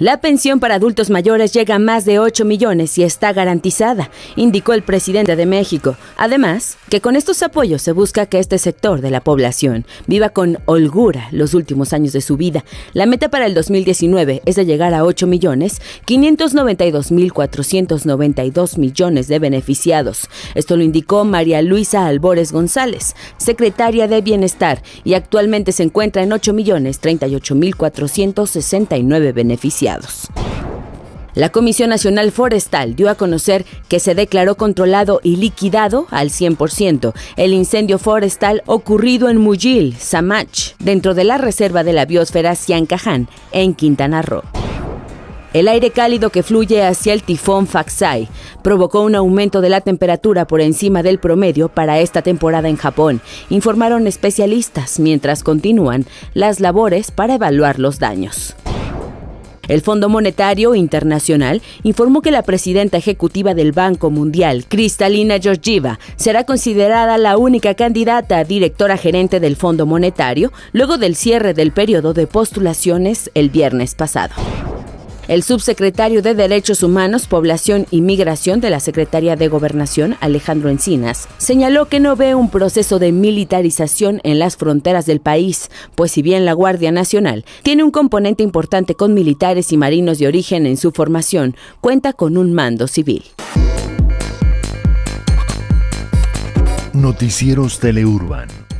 La pensión para adultos mayores llega a más de 8 millones y está garantizada, indicó el presidente de México. Además, que con estos apoyos se busca que este sector de la población viva con holgura los últimos años de su vida. La meta para el 2019 es de llegar a 8 millones 592 mil 492 millones de beneficiados. Esto lo indicó María Luisa Albores González, secretaria de Bienestar, y actualmente se encuentra en 8 millones 38 mil 469 beneficiados. La Comisión Nacional Forestal dio a conocer que se declaró controlado y liquidado al 100% el incendio forestal ocurrido en Mujil, Samach, dentro de la reserva de la biosfera Siancaján, en Quintana Roo. El aire cálido que fluye hacia el tifón Faxai provocó un aumento de la temperatura por encima del promedio para esta temporada en Japón, informaron especialistas mientras continúan las labores para evaluar los daños. El Fondo Monetario Internacional informó que la presidenta ejecutiva del Banco Mundial, Cristalina Georgieva, será considerada la única candidata a directora gerente del Fondo Monetario luego del cierre del periodo de postulaciones el viernes pasado. El subsecretario de Derechos Humanos, Población y Migración de la Secretaría de Gobernación, Alejandro Encinas, señaló que no ve un proceso de militarización en las fronteras del país, pues si bien la Guardia Nacional tiene un componente importante con militares y marinos de origen en su formación, cuenta con un mando civil. Noticieros Teleurban